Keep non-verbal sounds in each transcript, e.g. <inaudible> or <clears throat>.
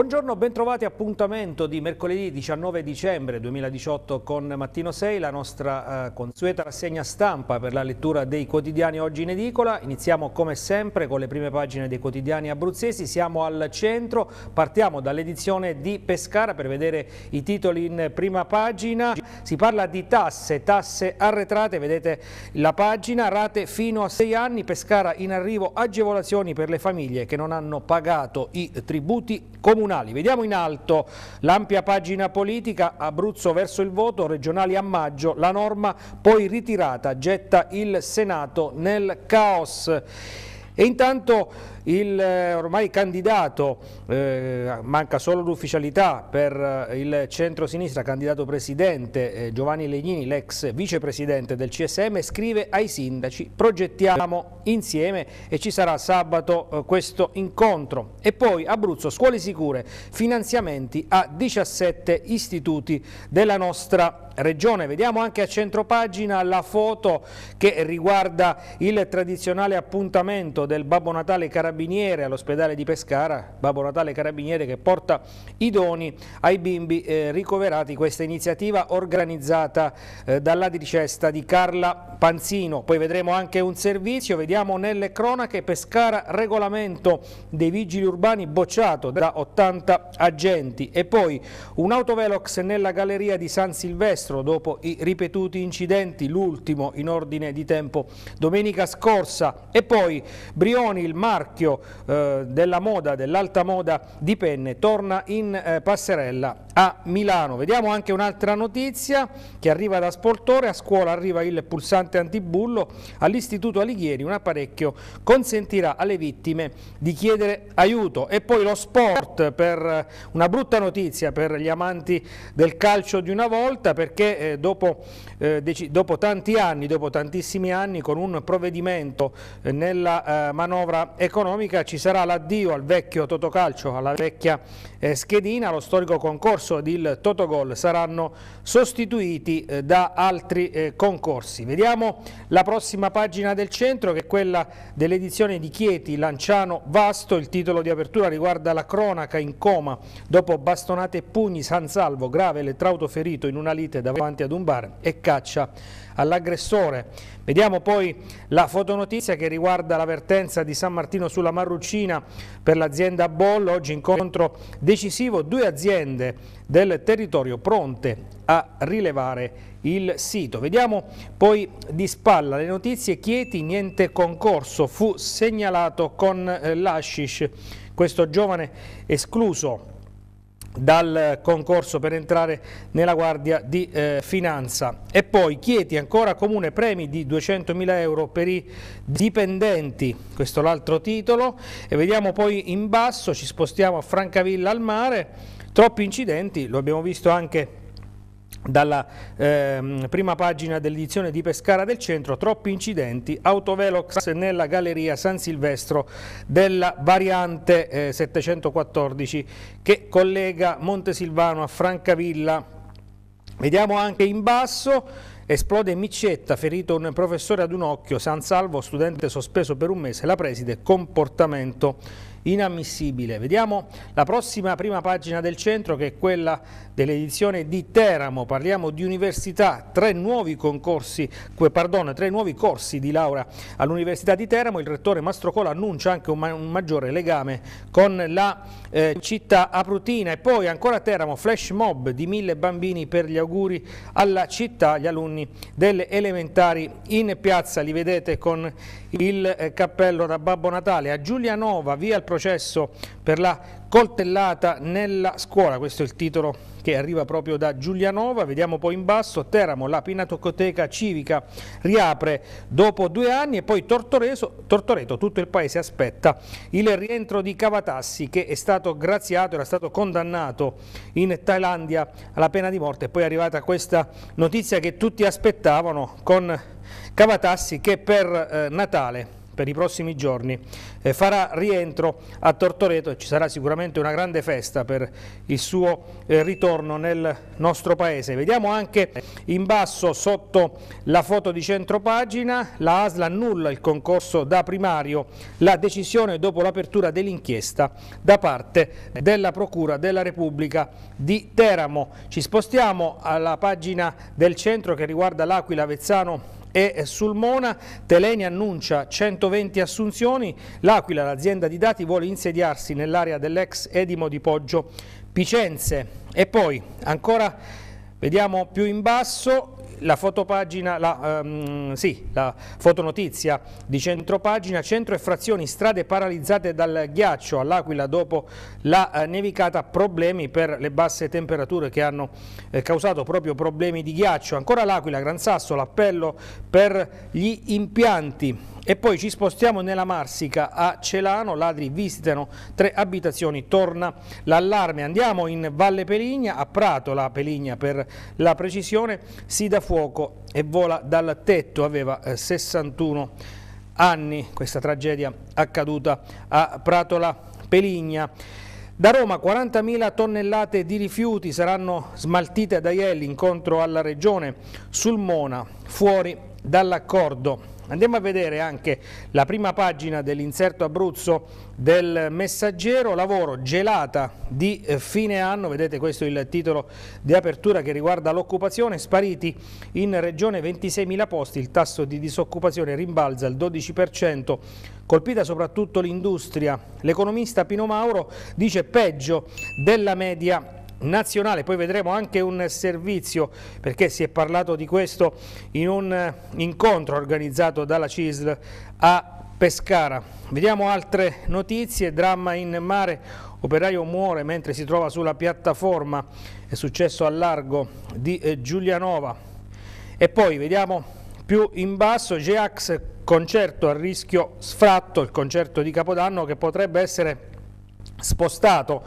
Buongiorno, bentrovati appuntamento di mercoledì 19 dicembre 2018 con Mattino 6, la nostra eh, consueta rassegna stampa per la lettura dei quotidiani oggi in edicola. Iniziamo come sempre con le prime pagine dei quotidiani abruzzesi, siamo al centro, partiamo dall'edizione di Pescara per vedere i titoli in prima pagina. Si parla di tasse, tasse arretrate, vedete la pagina, rate fino a 6 anni, Pescara in arrivo agevolazioni per le famiglie che non hanno pagato i tributi comunali comunali. Vediamo in alto l'ampia pagina politica, Abruzzo verso il voto, regionali a maggio, la norma poi ritirata, getta il Senato nel caos. E intanto il eh, ormai candidato, eh, manca solo l'ufficialità per eh, il centro-sinistra, candidato presidente eh, Giovanni Legnini, l'ex vicepresidente del CSM, scrive ai sindaci progettiamo insieme e ci sarà sabato eh, questo incontro. E poi Abruzzo, scuole sicure, finanziamenti a 17 istituti della nostra regione. Vediamo anche a centropagina la foto che riguarda il tradizionale appuntamento del Babbo Natale Carabinieri carabiniere all'ospedale di Pescara, Babbo Natale Carabiniere che porta i doni ai bimbi eh, ricoverati. Questa iniziativa organizzata eh, dall'adiricesta di Carla Panzino. Poi vedremo anche un servizio, vediamo nelle cronache Pescara regolamento dei vigili urbani bocciato da 80 agenti e poi un autovelox nella galleria di San Silvestro dopo i ripetuti incidenti, l'ultimo in ordine di tempo domenica scorsa e poi Brioni, il Marchi marchio eh, della moda, dell'alta moda di penne, torna in eh, passerella a Milano. Vediamo anche un'altra notizia che arriva da Sportore, a scuola arriva il pulsante antibullo, all'Istituto Alighieri un apparecchio consentirà alle vittime di chiedere aiuto. E poi lo sport per eh, una brutta notizia per gli amanti del calcio di una volta perché eh, dopo, eh, dopo, tanti anni, dopo tantissimi anni con un provvedimento eh, nella eh, manovra economica economica ci sarà l'addio al vecchio Totocalcio, alla vecchia eh, schedina, allo storico concorso ed il Totogol saranno sostituiti eh, da altri eh, concorsi. Vediamo la prossima pagina del centro che è quella dell'edizione di Chieti, Lanciano Vasto, il titolo di apertura riguarda la cronaca in coma dopo bastonate e pugni, San Salvo, grave elettrauto ferito in una lite davanti ad un bar e caccia all'aggressore. Vediamo poi la fotonotizia che riguarda l'avvertenza di San Martino sulla Marrucina per l'azienda Boll, oggi incontro decisivo, due aziende del territorio pronte a rilevare il sito. Vediamo poi di spalla le notizie, Chieti niente concorso, fu segnalato con eh, l'Ascish, questo giovane escluso dal concorso per entrare nella Guardia di eh, Finanza. E poi Chieti ancora comune premi di 200.000 euro per i dipendenti, questo l'altro titolo. E vediamo poi in basso, ci spostiamo a Francavilla al mare, troppi incidenti, lo abbiamo visto anche dalla ehm, prima pagina dell'edizione di Pescara del Centro, troppi incidenti, autovelox nella galleria San Silvestro della variante eh, 714 che collega Montesilvano a Francavilla. Vediamo anche in basso, esplode Micetta, ferito un professore ad un occhio, San Salvo, studente sospeso per un mese, la preside, comportamento inammissibile. Vediamo la prossima prima pagina del centro che è quella dell'edizione di Teramo. Parliamo di università, tre nuovi, concorsi, pardon, tre nuovi corsi di laurea all'Università di Teramo. Il rettore Mastrocola annuncia anche un, maggiore legame con la eh, città Aprutina e poi ancora a Teramo flash mob di mille bambini per gli auguri alla città, gli alunni delle elementari in piazza, li vedete con il eh, cappello da Babbo Natale, a Giulianova via il processo per la coltellata nella scuola, questo è il titolo che arriva proprio da Giulianova, vediamo poi in basso, Teramo, la Pinatocoteca Civica riapre dopo due anni e poi Tortoreso, Tortoreto, tutto il paese aspetta il rientro di Cavatassi che è stato graziato, era stato condannato in Thailandia alla pena di morte e poi è arrivata questa notizia che tutti aspettavano con Cavatassi che per eh, Natale per i prossimi giorni eh, farà rientro a Tortoreto e ci sarà sicuramente una grande festa per il suo eh, ritorno nel nostro paese. Vediamo anche in basso sotto la foto di centropagina la ASL annulla il concorso da primario, la decisione dopo l'apertura dell'inchiesta da parte della Procura della Repubblica di Teramo. Ci spostiamo alla pagina del centro che riguarda l'Aquila Vezzano e sul Mona Teleni annuncia 120 assunzioni, l'Aquila, l'azienda di dati, vuole insediarsi nell'area dell'ex Edimo di Poggio Picenze e poi ancora vediamo più in basso la fotopagina, la, um, sì, la fotonotizia di centropagina, centro e frazioni, strade paralizzate dal ghiaccio all'Aquila dopo la uh, nevicata, problemi per le basse temperature che hanno eh, causato proprio problemi di ghiaccio. Ancora l'Aquila, Gran Sasso, l'appello per gli impianti e poi ci spostiamo nella Marsica a Celano, ladri visitano tre abitazioni, torna l'allarme. Andiamo in Valle Peligna, a Prato, la Peligna per la precisione, si dà fuoco e vola dal tetto, aveva 61 eh, anni questa tragedia accaduta a Pratola Peligna. Da Roma 40.000 tonnellate di rifiuti saranno smaltite da ieri, incontro alla regione, sul Mona, fuori dall'accordo. Andiamo a vedere anche la prima pagina dell'inserto Abruzzo del Messaggero, lavoro gelata di eh, fine anno, vedete questo è il titolo di apertura che riguarda l'occupazione, spariti in regione 26.000 posti, il tasso di disoccupazione rimbalza al 12%, colpita soprattutto l'industria. L'economista Pino Mauro dice peggio della media nazionale, poi vedremo anche un servizio perché si è parlato di questo in un eh, incontro organizzato dalla CISL a Pescara. Vediamo altre notizie, dramma in mare, operaio muore mentre si trova sulla piattaforma, è successo a largo di eh, Giulianova. E poi vediamo più in basso, GEAX concerto a rischio sfratto, il concerto di Capodanno che potrebbe essere spostato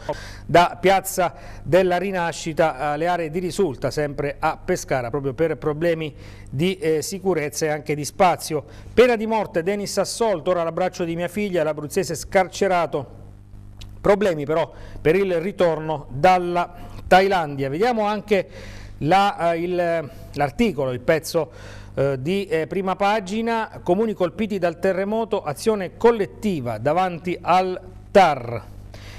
da Piazza della Rinascita alle eh, aree di risulta, sempre a Pescara, proprio per problemi di eh, sicurezza e anche di spazio. Pena di morte, Denis assolto, ora l'abbraccio di mia figlia, l'abruzzese scarcerato. Problemi però per il ritorno dalla Thailandia. Vediamo anche eh, l'articolo, la, il, il pezzo eh, di prima pagina, comuni colpiti dal terremoto, azione collettiva davanti al TAR.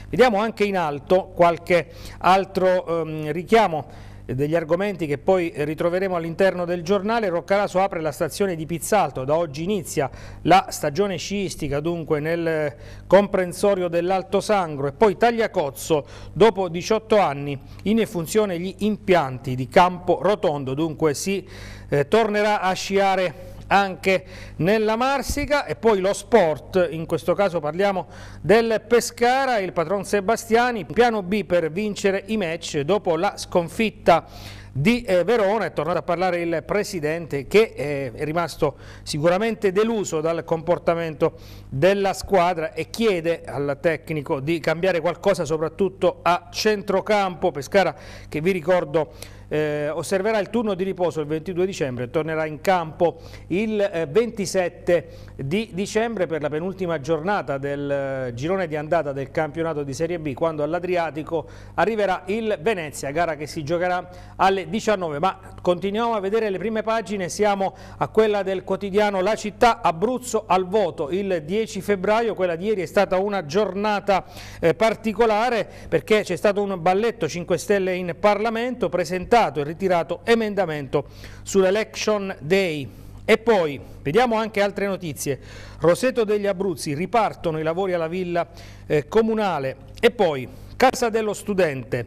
Vediamo anche in alto qualche altro ehm, richiamo degli argomenti che poi ritroveremo all'interno del giornale, Roccaraso apre la stazione di Pizzalto, da oggi inizia la stagione sciistica dunque nel eh, comprensorio dell'Alto Sangro e poi Tagliacozzo dopo 18 anni in funzione gli impianti di campo rotondo, dunque si eh, tornerà a sciare anche nella Marsica e poi lo sport, in questo caso parliamo del Pescara, il patron Sebastiani, piano B per vincere i match dopo la sconfitta di eh, Verona è tornato a parlare il presidente che eh, è rimasto sicuramente deluso dal comportamento della squadra e chiede al tecnico di cambiare qualcosa soprattutto a centrocampo Pescara che vi ricordo eh, osserverà il turno di riposo il 22 dicembre e tornerà in campo il 27 eh, di dicembre per la penultima giornata del eh, girone di andata del campionato di Serie B quando all'Adriatico arriverà il Venezia, gara che si giocherà alle 19. Ma continuiamo a vedere le prime pagine, siamo a quella del quotidiano La Città Abruzzo al voto il 10 febbraio, quella di ieri è stata una giornata eh, particolare perché c'è stato un balletto 5 Stelle in Parlamento presentato presentato e ritirato emendamento sull'Election Day. E poi vediamo anche altre notizie. Roseto degli Abruzzi, ripartono i lavori alla villa eh, comunale. E poi Casa dello Studente,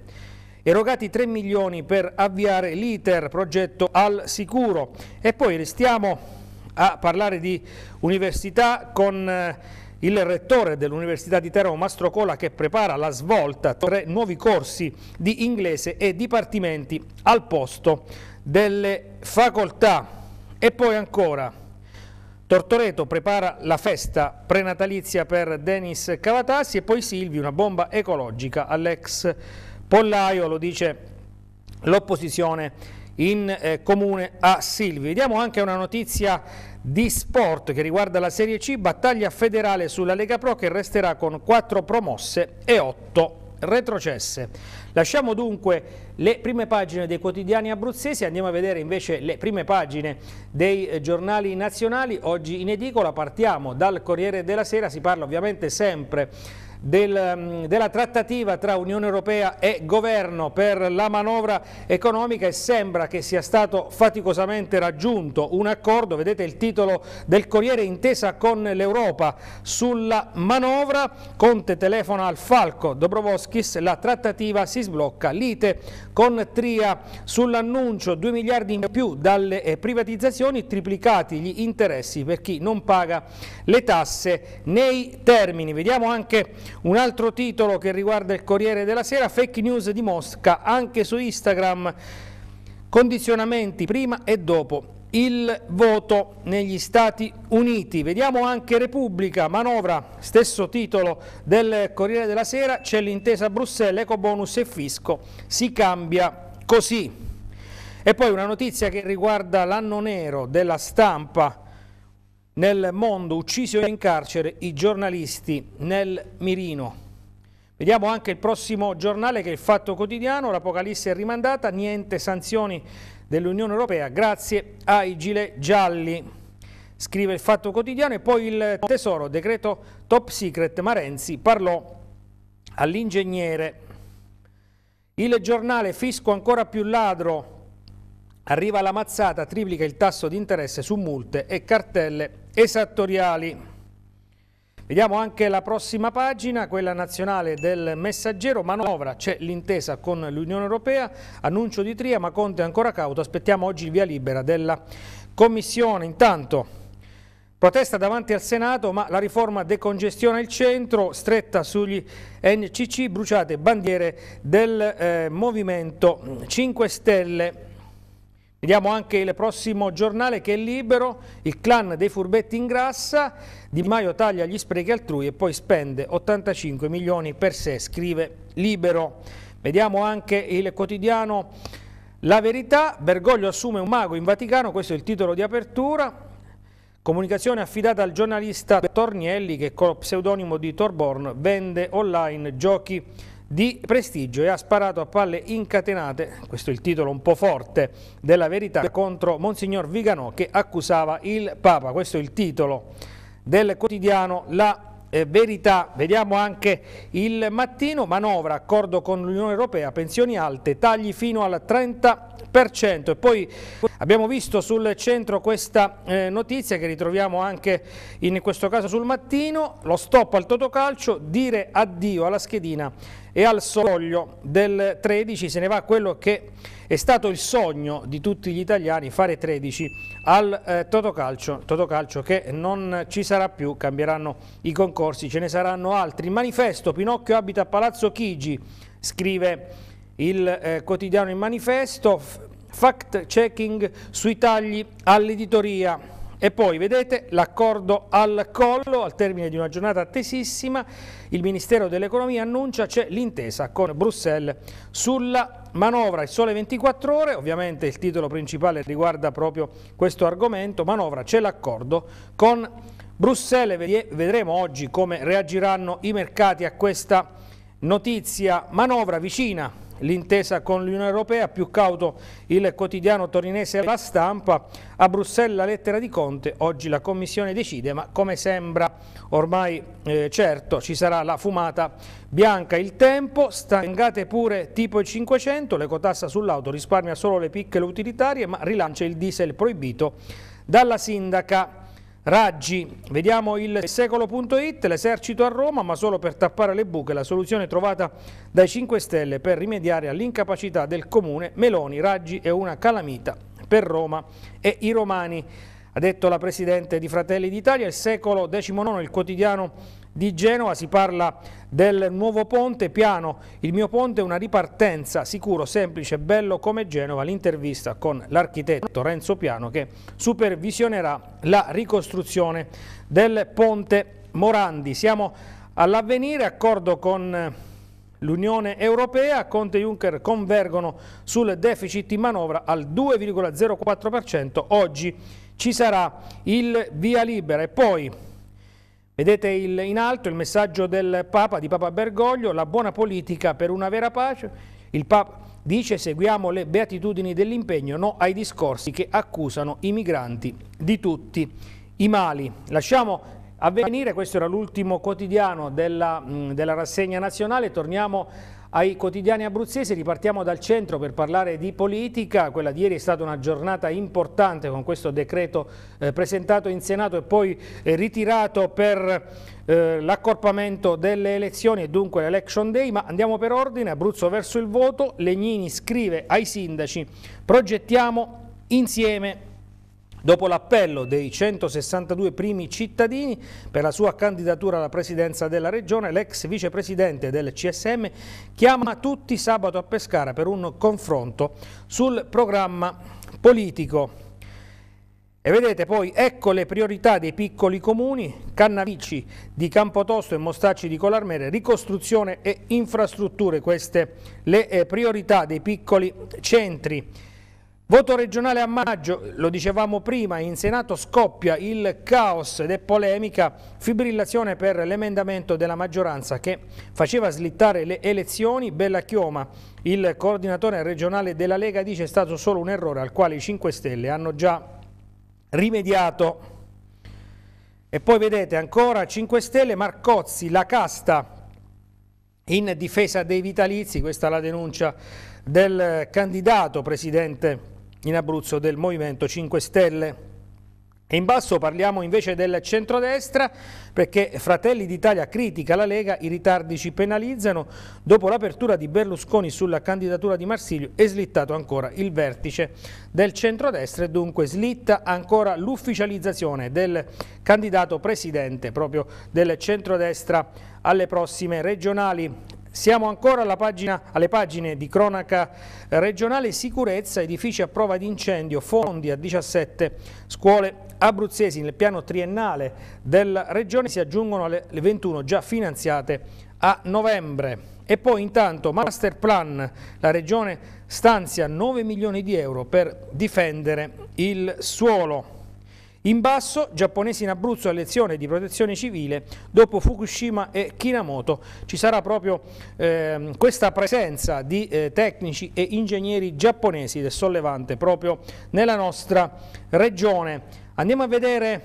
erogati 3 milioni per avviare l'iter, progetto al sicuro. E poi restiamo a parlare di università con... Eh, il rettore dell'Università di Teramo Mastrocola che prepara la svolta tre nuovi corsi di inglese e dipartimenti al posto delle facoltà. E poi ancora, Tortoreto prepara la festa prenatalizia per Denis Cavatassi e poi Silvi, una bomba ecologica all'ex pollaio, lo dice l'opposizione in eh, comune a Silvi. Vediamo anche una notizia di sport che riguarda la Serie C, battaglia federale sulla Lega Pro che resterà con 4 promosse e 8 retrocesse. Lasciamo dunque le prime pagine dei quotidiani abruzzesi, andiamo a vedere invece le prime pagine dei eh, giornali nazionali. Oggi in edicola partiamo dal Corriere della Sera, si parla ovviamente sempre del, mm, della trattativa tra Unione Europea e governo per la manovra economica e sembra che sia stato faticosamente raggiunto un accordo, vedete il titolo del Corriere intesa con l'Europa sulla manovra, Conte telefona al Falco, Dobrovoskis, la trattativa si sblocca, lite con Tria sull'annuncio 2 miliardi in più dalle eh, privatizzazioni, triplicati gli interessi per chi non paga le tasse nei termini. Vediamo anche un altro titolo che riguarda il Corriere della Sera, fake news di Mosca, anche su Instagram, condizionamenti prima e dopo il voto negli Stati Uniti. Vediamo anche Repubblica, manovra, stesso titolo del Corriere della Sera, c'è l'intesa Bruxelles, ecobonus e fisco, si cambia così. E poi una notizia che riguarda l'anno nero della stampa nel mondo, uccisi o in carcere, i giornalisti nel mirino. Vediamo anche il prossimo giornale che è il Fatto Quotidiano, l'Apocalisse è rimandata, niente sanzioni dell'Unione Europea, grazie ai gilet gialli, scrive il Fatto Quotidiano e poi il Tesoro, decreto top secret, Marenzi parlò all'ingegnere. Il giornale Fisco ancora più ladro, arriva la mazzata, triplica il tasso di interesse su multe e cartelle esattoriali. Vediamo anche la prossima pagina, quella nazionale del messaggero, manovra, c'è l'intesa con l'Unione Europea, annuncio di Tria, ma Conte è ancora cauto, aspettiamo oggi il via libera della Commissione. Intanto... Protesta davanti al Senato, ma la riforma decongestiona il centro, stretta sugli NCC, bruciate bandiere del eh, Movimento 5 Stelle. Vediamo anche il prossimo giornale che è libero, il clan dei furbetti in grassa, Di Maio taglia gli sprechi altrui e poi spende 85 milioni per sé, scrive libero. Vediamo anche il quotidiano La Verità, Bergoglio assume un mago in Vaticano, questo è il titolo di apertura, comunicazione affidata al giornalista Tornielli che con lo pseudonimo di Torborn vende online giochi di prestigio e ha sparato a palle incatenate, questo è il titolo un po' forte della verità, contro Monsignor Viganò che accusava il Papa, questo è il titolo del quotidiano La eh, verità, vediamo anche il mattino, manovra, accordo con l'Unione Europea, pensioni alte, tagli fino al 30% e poi abbiamo visto sul centro questa eh, notizia che ritroviamo anche in questo caso sul mattino, lo stop al totocalcio, dire addio alla schedina e al soglio del 13 se ne va quello che è stato il sogno di tutti gli italiani, fare 13 al eh, Totocalcio, Totocalcio che non ci sarà più, cambieranno i concorsi, ce ne saranno altri. Il manifesto Pinocchio abita a Palazzo Chigi, scrive il eh, quotidiano Il Manifesto, fact checking sui tagli all'editoria e poi vedete l'accordo al collo, al termine di una giornata attesissima, il Ministero dell'Economia annuncia c'è l'intesa con Bruxelles sulla manovra il sole 24 ore, ovviamente il titolo principale riguarda proprio questo argomento, manovra c'è l'accordo con Bruxelles, vedremo oggi come reagiranno i mercati a questa notizia, manovra vicina l'intesa con l'Unione Europea, più cauto il quotidiano torinese La Stampa, a Bruxelles la lettera di Conte, oggi la Commissione decide, ma come sembra ormai eh, certo ci sarà la fumata bianca, il tempo, stangate pure tipo 500, l'ecotassa sull'auto risparmia solo le piccole utilitarie, ma rilancia il diesel proibito dalla sindaca Raggi, vediamo il secolo.it, l'esercito a Roma ma solo per tappare le buche, la soluzione trovata dai 5 Stelle per rimediare all'incapacità del comune Meloni, Raggi è una calamita per Roma e i romani, ha detto la Presidente di Fratelli d'Italia, il secolo XIX, il quotidiano di Genova, si parla del nuovo ponte, piano, il mio ponte è una ripartenza, sicuro, semplice, bello come Genova, l'intervista con l'architetto Renzo Piano che supervisionerà la ricostruzione del ponte Morandi. Siamo all'avvenire, accordo con L'Unione Europea, Conte e Juncker convergono sul deficit in manovra al 2,04%, oggi ci sarà il via libera e poi Vedete il, in alto il messaggio del Papa, di Papa Bergoglio, la buona politica per una vera pace. Il Papa dice seguiamo le beatitudini dell'impegno, no ai discorsi che accusano i migranti di tutti i mali. Lasciamo avvenire, questo era l'ultimo quotidiano della, della rassegna nazionale, torniamo a ai quotidiani abruzzesi ripartiamo dal centro per parlare di politica, quella di ieri è stata una giornata importante con questo decreto eh, presentato in Senato e poi eh, ritirato per eh, l'accorpamento delle elezioni e dunque l'election day, ma andiamo per ordine, Abruzzo verso il voto, Legnini scrive ai sindaci progettiamo insieme Dopo l'appello dei 162 primi cittadini per la sua candidatura alla presidenza della regione, l'ex vicepresidente del CSM chiama tutti sabato a Pescara per un confronto sul programma politico. E vedete poi, ecco le priorità dei piccoli comuni, Cannavici di Campotosto e Mostacci di Colarmere, ricostruzione e infrastrutture, queste le eh, priorità dei piccoli centri. Voto regionale a maggio, lo dicevamo prima, in Senato scoppia il caos ed è polemica, fibrillazione per l'emendamento della maggioranza che faceva slittare le elezioni, bella chioma. Il coordinatore regionale della Lega dice è stato solo un errore al quale i 5 Stelle hanno già rimediato. E poi vedete ancora 5 Stelle, Marcozzi, la casta in difesa dei vitalizi, questa è la denuncia del candidato presidente in Abruzzo del Movimento 5 Stelle. in basso parliamo invece del centrodestra perché Fratelli d'Italia critica la Lega, i ritardi ci penalizzano. Dopo l'apertura di Berlusconi sulla candidatura di Marsiglio è slittato ancora il vertice del centrodestra e dunque slitta ancora l'ufficializzazione del candidato presidente proprio del centrodestra alle prossime regionali. Siamo ancora pagina, alle pagine di cronaca regionale, sicurezza, edifici a prova di incendio, fondi a 17 scuole abruzzesi nel piano triennale della regione si aggiungono alle 21 già finanziate a novembre. E poi intanto master plan, la regione stanzia 9 milioni di euro per difendere il suolo. In basso, giapponesi in Abruzzo a lezione di protezione civile dopo Fukushima e Kinamoto. Ci sarà proprio eh, questa presenza di eh, tecnici e ingegneri giapponesi del Sollevante proprio nella nostra regione. Andiamo a vedere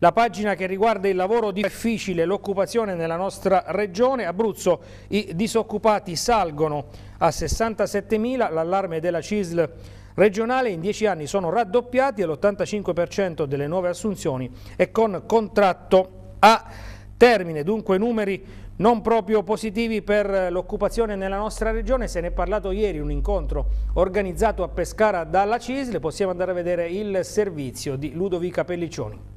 la pagina che riguarda il lavoro difficile, l'occupazione nella nostra regione. Abruzzo, i disoccupati salgono a 67.000, l'allarme della CISL regionale in dieci anni sono raddoppiati e l'85% delle nuove assunzioni è con contratto a termine, dunque numeri non proprio positivi per l'occupazione nella nostra regione, se ne è parlato ieri un incontro organizzato a Pescara dalla CISL, possiamo andare a vedere il servizio di Ludovica Pelliccioni.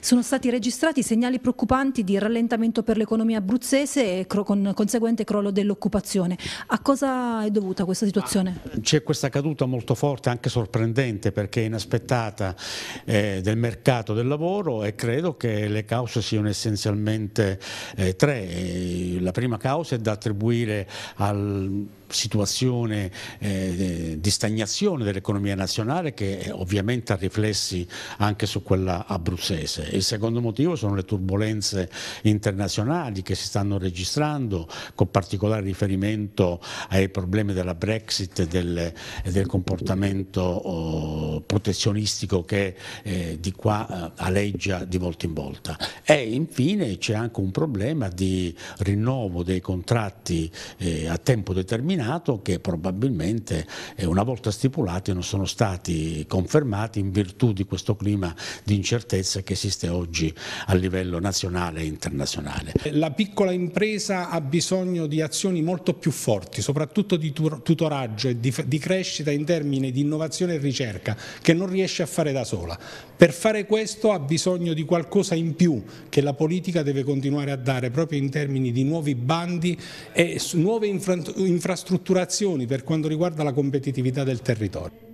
Sono stati registrati segnali preoccupanti di rallentamento per l'economia abruzzese e con conseguente crollo dell'occupazione. A cosa è dovuta questa situazione? Ah, c'è questa caduta molto forte, anche sorprendente perché inaspettata eh, del mercato del lavoro e credo che le cause siano essenzialmente eh, tre. Eh, la prima causa è da attribuire al situazione eh, di stagnazione dell'economia nazionale che eh, ovviamente ha riflessi anche su quella abruzzese. Il secondo motivo sono le turbulenze internazionali che si stanno registrando con particolare riferimento ai problemi della Brexit e del, del comportamento oh, protezionistico che eh, di qua eh, aleggia di volta in volta. E infine c'è anche un problema di rinnovo dei contratti eh, a tempo determinato Senato che probabilmente eh, una volta stipulati non sono stati confermati in virtù di questo clima di incertezza che esiste oggi a livello nazionale e internazionale. La piccola impresa ha bisogno di azioni molto più forti, soprattutto di tutoraggio e di, di crescita in termini di innovazione e ricerca che non riesce a fare da sola. Per fare questo ha bisogno di qualcosa in più che la politica deve continuare a dare proprio in termini di nuovi bandi e nuove infrastrutture strutturazioni per quanto riguarda la competitività del territorio.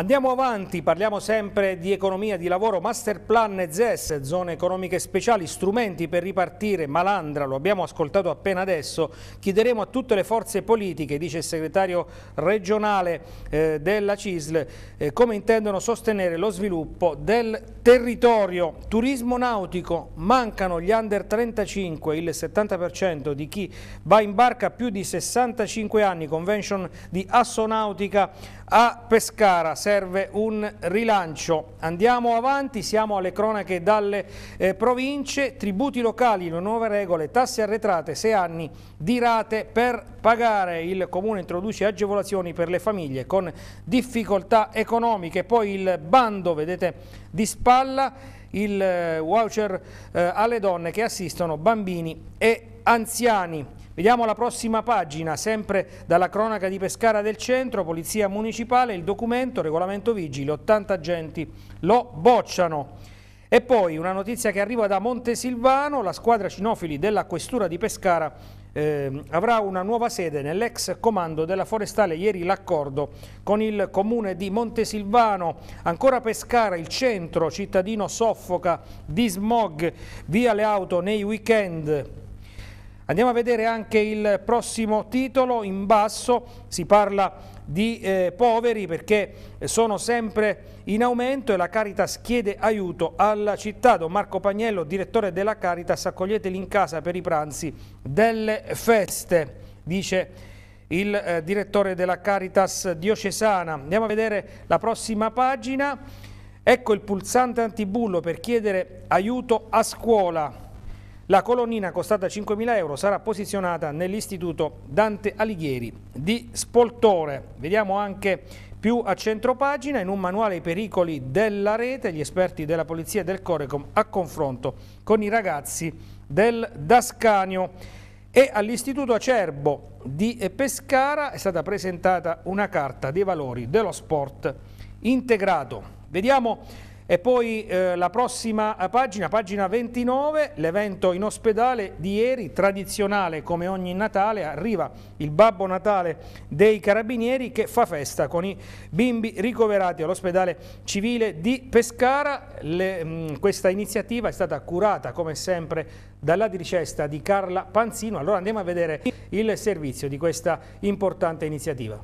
Andiamo avanti, parliamo sempre di economia, di lavoro, master plan ZES, zone economiche speciali, strumenti per ripartire, malandra, lo abbiamo ascoltato appena adesso, chiederemo a tutte le forze politiche, dice il segretario regionale eh, della CISL, eh, come intendono sostenere lo sviluppo del territorio. Turismo nautico, mancano gli under 35, il 70% di chi va in barca più di 65 anni, convention di Assonautica a Pescara serve un rilancio. Andiamo avanti, siamo alle cronache dalle eh, province, tributi locali, le nuove regole, tasse arretrate, sei anni di rate per pagare. Il Comune introduce agevolazioni per le famiglie con difficoltà economiche. Poi il bando, vedete, di spalla, il eh, voucher eh, alle donne che assistono bambini e anziani. Vediamo la prossima pagina, sempre dalla cronaca di Pescara del Centro, Polizia Municipale, il documento, regolamento vigile, 80 agenti lo bocciano. E poi una notizia che arriva da Montesilvano, la squadra cinofili della Questura di Pescara eh, avrà una nuova sede nell'ex comando della Forestale, ieri l'accordo con il comune di Montesilvano, ancora Pescara, il centro cittadino soffoca di smog, via le auto nei weekend, Andiamo a vedere anche il prossimo titolo, in basso si parla di eh, poveri perché sono sempre in aumento e la Caritas chiede aiuto alla città. Don Marco Pagnello, direttore della Caritas, accoglieteli in casa per i pranzi delle feste, dice il eh, direttore della Caritas diocesana. Andiamo a vedere la prossima pagina. Ecco il pulsante antibullo per chiedere aiuto a scuola. La colonnina costata 5.000 euro sarà posizionata nell'istituto Dante Alighieri di Spoltore. Vediamo anche più a centro pagina, in un manuale ai pericoli della rete, gli esperti della Polizia e del Corecom a confronto con i ragazzi del Dascanio. E all'Istituto Acerbo di Pescara è stata presentata una carta dei valori dello sport integrato. Vediamo e poi eh, la prossima pagina, pagina 29, l'evento in ospedale di ieri, tradizionale come ogni Natale, arriva il Babbo Natale dei Carabinieri che fa festa con i bimbi ricoverati all'ospedale civile di Pescara. Le, mh, mm, questa iniziativa è stata curata come sempre dalla ricesta di Carla Panzino. Allora andiamo a vedere il servizio di questa importante iniziativa.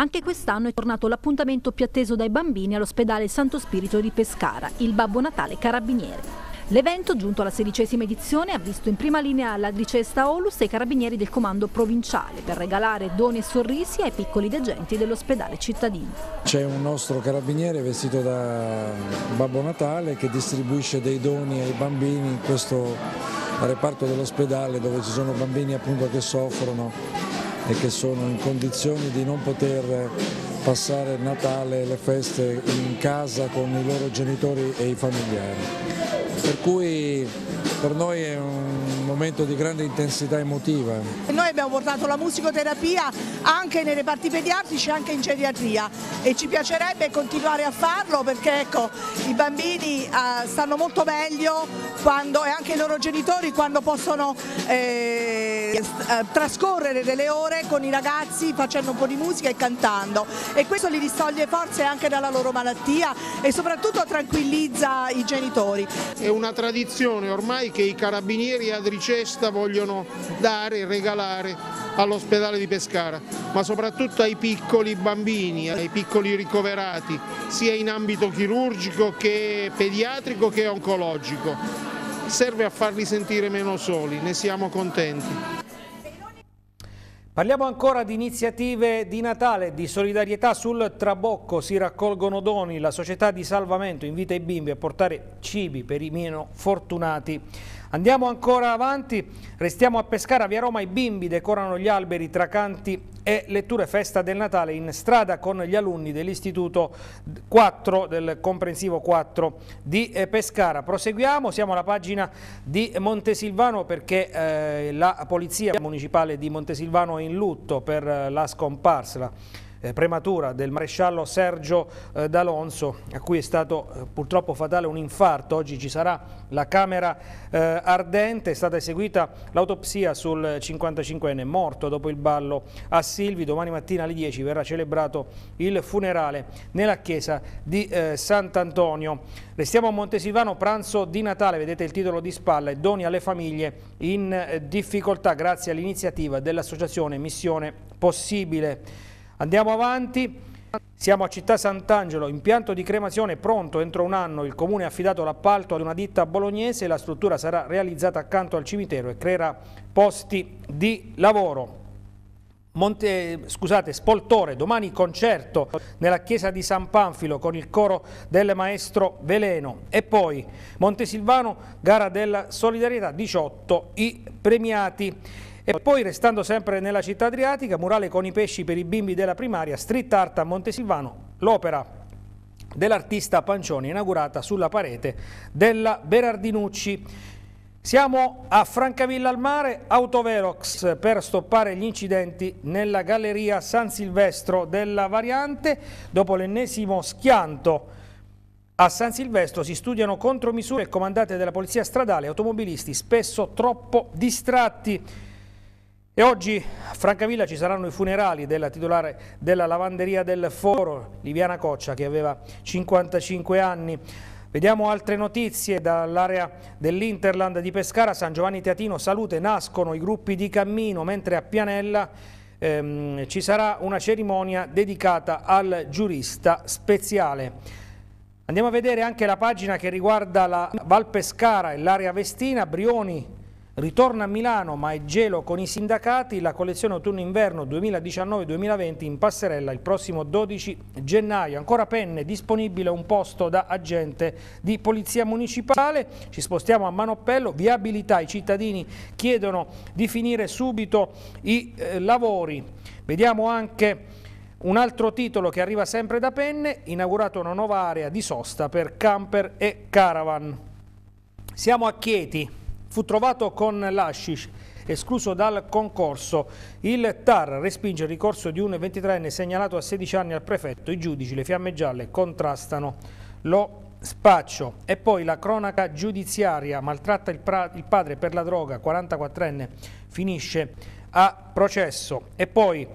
Anche quest'anno è tornato l'appuntamento più atteso dai bambini all'ospedale Santo Spirito di Pescara, il Babbo Natale Carabinieri. L'evento, giunto alla sedicesima edizione, ha visto in prima linea la Gricesta Olus e i carabinieri del comando provinciale per regalare doni e sorrisi ai piccoli degenti dell'ospedale cittadino. C'è un nostro carabiniere vestito da Babbo Natale che distribuisce dei doni ai bambini in questo reparto dell'ospedale dove ci sono bambini appunto che soffrono e che sono in condizioni di non poter passare Natale e le feste in casa con i loro genitori e i familiari. Per cui per noi è un momento di grande intensità emotiva. Noi abbiamo portato la musicoterapia anche nei reparti pediatrici, e anche in geriatria e ci piacerebbe continuare a farlo perché ecco, i bambini eh, stanno molto meglio quando, e anche i loro genitori quando possono... Eh, eh, trascorrere delle ore con i ragazzi facendo un po' di musica e cantando e questo li distoglie forze anche dalla loro malattia e soprattutto tranquillizza i genitori. È una tradizione ormai che i carabinieri a Dricesta vogliono dare e regalare all'ospedale di Pescara, ma soprattutto ai piccoli bambini, ai piccoli ricoverati, sia in ambito chirurgico che pediatrico che oncologico. Serve a farli sentire meno soli, ne siamo contenti. Parliamo ancora di iniziative di Natale, di solidarietà sul Trabocco, si raccolgono doni, la società di salvamento invita i bimbi a portare cibi per i meno fortunati. Andiamo ancora avanti, restiamo a Pescara, via Roma i bimbi decorano gli alberi tra canti e letture festa del Natale in strada con gli alunni dell'istituto 4 del comprensivo 4 di eh, Pescara. Proseguiamo, siamo alla pagina di Montesilvano perché eh, la polizia municipale di Montesilvano è in lutto per eh, la scomparsa eh, prematura del maresciallo Sergio eh, D'Alonso a cui è stato eh, purtroppo fatale un infarto. Oggi ci sarà la Camera Ardente, è stata eseguita l'autopsia sul 55enne morto dopo il ballo a Silvi. Domani mattina alle 10 verrà celebrato il funerale nella chiesa di Sant'Antonio. Restiamo a Montesilvano, pranzo di Natale, vedete il titolo di spalla, doni alle famiglie in difficoltà grazie all'iniziativa dell'associazione Missione Possibile. Andiamo avanti. Siamo a Città Sant'Angelo, impianto di cremazione pronto entro un anno. Il comune ha affidato l'appalto ad una ditta bolognese e la struttura sarà realizzata accanto al cimitero e creerà posti di lavoro. Monte, scusate, Spoltore, domani concerto nella chiesa di San Panfilo con il coro del maestro Veleno e poi Montesilvano, gara della solidarietà, 18 i premiati. E poi, restando sempre nella città adriatica, murale con i pesci per i bimbi della primaria, street art a Montesilvano, l'opera dell'artista Pancioni inaugurata sulla parete della Berardinucci. Siamo a Francavilla al Mare, autovelox per stoppare gli incidenti nella galleria San Silvestro della Variante. Dopo l'ennesimo schianto a San Silvestro si studiano contromisure comandate dalla Polizia Stradale, automobilisti spesso troppo distratti. E oggi a Francavilla ci saranno i funerali della titolare della lavanderia del Foro, Liviana Coccia, che aveva 55 anni. Vediamo altre notizie dall'area dell'Interland di Pescara, San Giovanni Teatino, Salute, nascono i gruppi di cammino, mentre a Pianella ehm, ci sarà una cerimonia dedicata al giurista speziale. Andiamo a vedere anche la pagina che riguarda la Val Pescara e l'area Vestina, Brioni Ritorna a Milano ma è gelo con i sindacati, la collezione autunno-inverno 2019-2020 in passerella il prossimo 12 gennaio. Ancora penne, disponibile un posto da agente di polizia municipale. Ci spostiamo a Manoppello, viabilità, i cittadini chiedono di finire subito i eh, lavori. Vediamo anche... Un altro titolo che arriva sempre da Penne, inaugurata una nuova area di sosta per camper e caravan. Siamo a Chieti, fu trovato con l'Ashish escluso dal concorso. Il TAR respinge il ricorso di un 23enne segnalato a 16 anni al prefetto. I giudici, le fiamme gialle, contrastano lo spaccio. E poi la cronaca giudiziaria maltratta il, il padre per la droga, 44enne, finisce a processo. E poi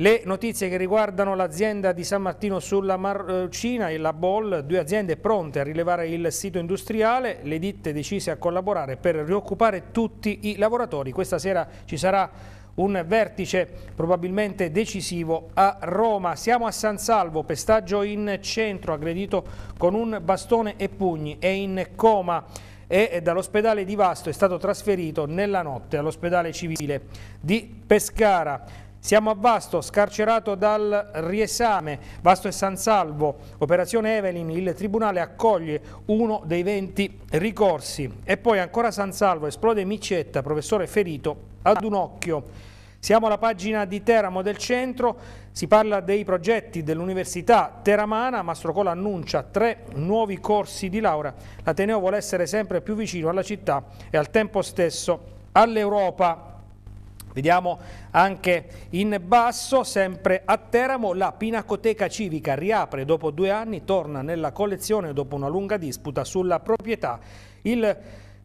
le notizie che riguardano l'azienda di San Martino sulla Marcina eh, e la Boll, due aziende pronte a rilevare il sito industriale, le ditte decise a collaborare per rioccupare tutti i lavoratori. Questa sera ci sarà un vertice probabilmente decisivo a Roma. Siamo a San Salvo, pestaggio in centro, aggredito con un bastone e pugni, è in coma e dall'ospedale di Vasto è stato trasferito nella notte all'ospedale civile di Pescara. Siamo a Vasto, scarcerato dal riesame. Vasto e San Salvo, operazione Evelyn, il Tribunale accoglie uno dei 20 ricorsi. E poi ancora San Salvo, esplode Micetta, professore ferito ad un occhio. Siamo alla pagina di Teramo del centro, si parla dei progetti dell'Università Teramana, Mastrocola annuncia tre nuovi corsi di laurea. L'Ateneo vuole essere sempre più vicino alla città e al tempo stesso all'Europa. Vediamo anche in basso, sempre a Teramo, la Pinacoteca Civica riapre dopo due anni, torna nella collezione dopo una lunga disputa sulla proprietà il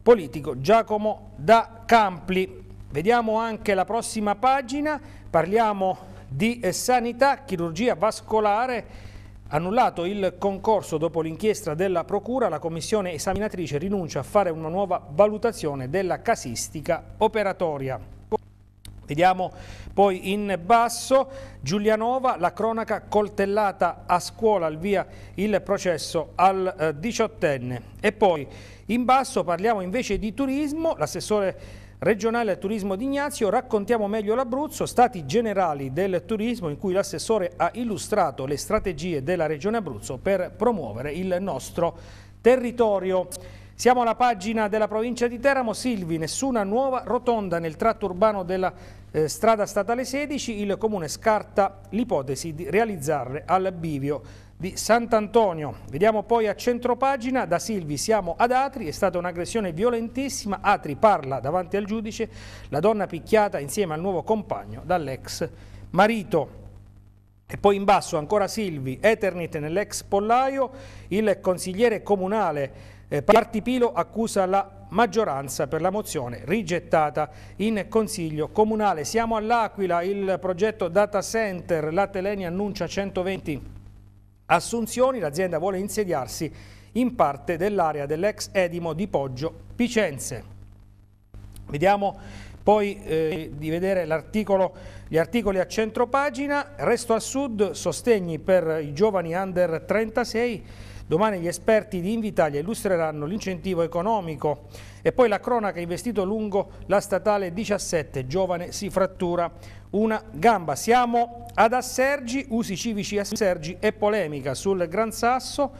politico Giacomo da Campli. Vediamo anche la prossima pagina, parliamo di eh, sanità, chirurgia vascolare, Annullato il concorso dopo l'inchiesta della Procura, la Commissione esaminatrice rinuncia a fare una nuova valutazione della casistica operatoria. Vediamo poi in basso Giulianova, la cronaca coltellata a scuola, al via il processo al eh, diciottenne. E poi in basso parliamo invece di turismo, l'assessore regionale al turismo di Ignazio, raccontiamo meglio l'Abruzzo, stati generali del turismo in cui l'assessore ha illustrato le strategie della regione Abruzzo per promuovere il nostro territorio. Siamo alla pagina della provincia di Teramo, Silvi, nessuna nuova rotonda nel tratto urbano della eh, strada statale 16, il comune scarta l'ipotesi di realizzarle al bivio di Sant'Antonio. Vediamo poi a centropagina, da Silvi siamo ad Atri, è stata un'aggressione violentissima, Atri parla davanti al giudice, la donna picchiata insieme al nuovo compagno dall'ex marito. E poi in basso ancora Silvi, Eternit nell'ex pollaio, il consigliere comunale eh, Partipilo accusa la maggioranza per la mozione rigettata in Consiglio Comunale. Siamo all'Aquila, il progetto data center, la Teleni annuncia 120 assunzioni, l'azienda vuole insediarsi in parte dell'area dell'ex Edimo di Poggio Picenze. Vediamo poi eh, di vedere gli articoli a centropagina, resto a sud, sostegni per i giovani under 36, Domani gli esperti di Invitalia illustreranno l'incentivo economico e poi la cronaca investito lungo la statale 17, giovane si frattura una gamba. Siamo ad Assergi, usi civici Assergi e polemica sul Gran Sasso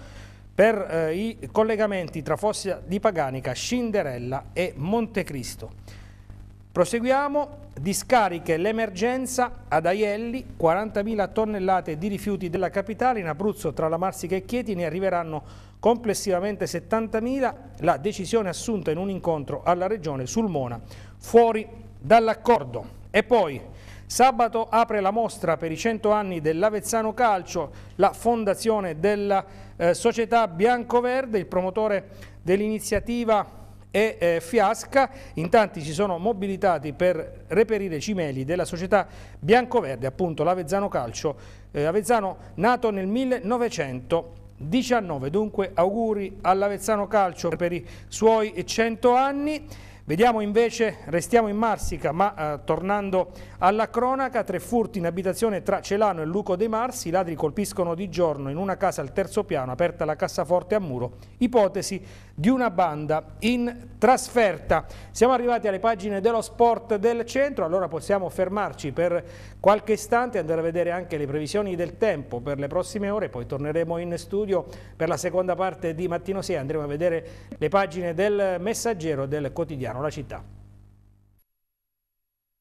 per eh, i collegamenti tra Fossa di Paganica, Scinderella e Montecristo. Proseguiamo, discariche l'emergenza ad Aielli, 40.000 tonnellate di rifiuti della capitale, in Abruzzo tra la Marsica e Chieti ne arriveranno complessivamente 70.000, la decisione assunta in un incontro alla regione Sulmona, fuori dall'accordo. E poi Sabato apre la mostra per i 100 anni dell'Avezzano Calcio, la fondazione della eh, società Biancoverde, il promotore dell'iniziativa e eh, Fiasca. In tanti si sono mobilitati per reperire cimeli della società biancoverde, appunto l'Avezzano Calcio, eh, Avezzano nato nel 1900. 19, dunque auguri all'Avezzano Calcio per i suoi 100 anni. Vediamo invece, restiamo in Marsica, ma eh, tornando alla cronaca, tre furti in abitazione tra Celano e Luco dei Marsi, i ladri colpiscono di giorno in una casa al terzo piano, aperta la cassaforte a muro, ipotesi di una banda in trasferta. Siamo arrivati alle pagine dello sport del centro, allora possiamo fermarci per qualche istante e andare a vedere anche le previsioni del tempo per le prossime ore, poi torneremo in studio per la seconda parte di Mattino 6, andremo a vedere le pagine del messaggero del quotidiano La Città.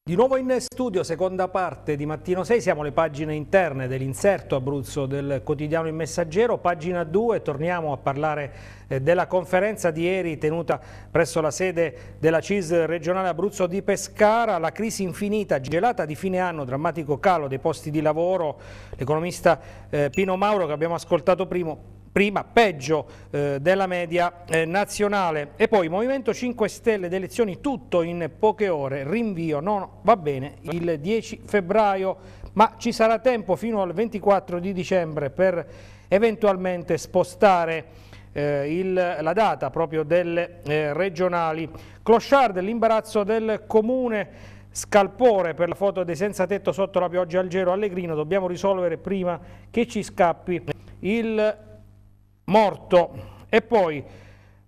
Di nuovo in studio, seconda parte di Mattino 6, siamo alle pagine interne dell'inserto Abruzzo del quotidiano Il Messaggero, pagina 2, torniamo a parlare eh, della conferenza di ieri tenuta presso la sede della CIS regionale Abruzzo di Pescara, la crisi infinita, gelata di fine anno, drammatico calo dei posti di lavoro, l'economista eh, Pino Mauro che abbiamo ascoltato prima, prima peggio eh, della media eh, nazionale. E poi Movimento 5 Stelle, le elezioni tutto in poche ore, rinvio, non va bene, il 10 febbraio, ma ci sarà tempo fino al 24 di dicembre per eventualmente spostare eh, il, la data proprio delle eh, regionali. Clochard, l'imbarazzo del comune, scalpore per la foto dei senza tetto sotto la pioggia al gelo Allegrino, dobbiamo risolvere prima che ci scappi il morto. E poi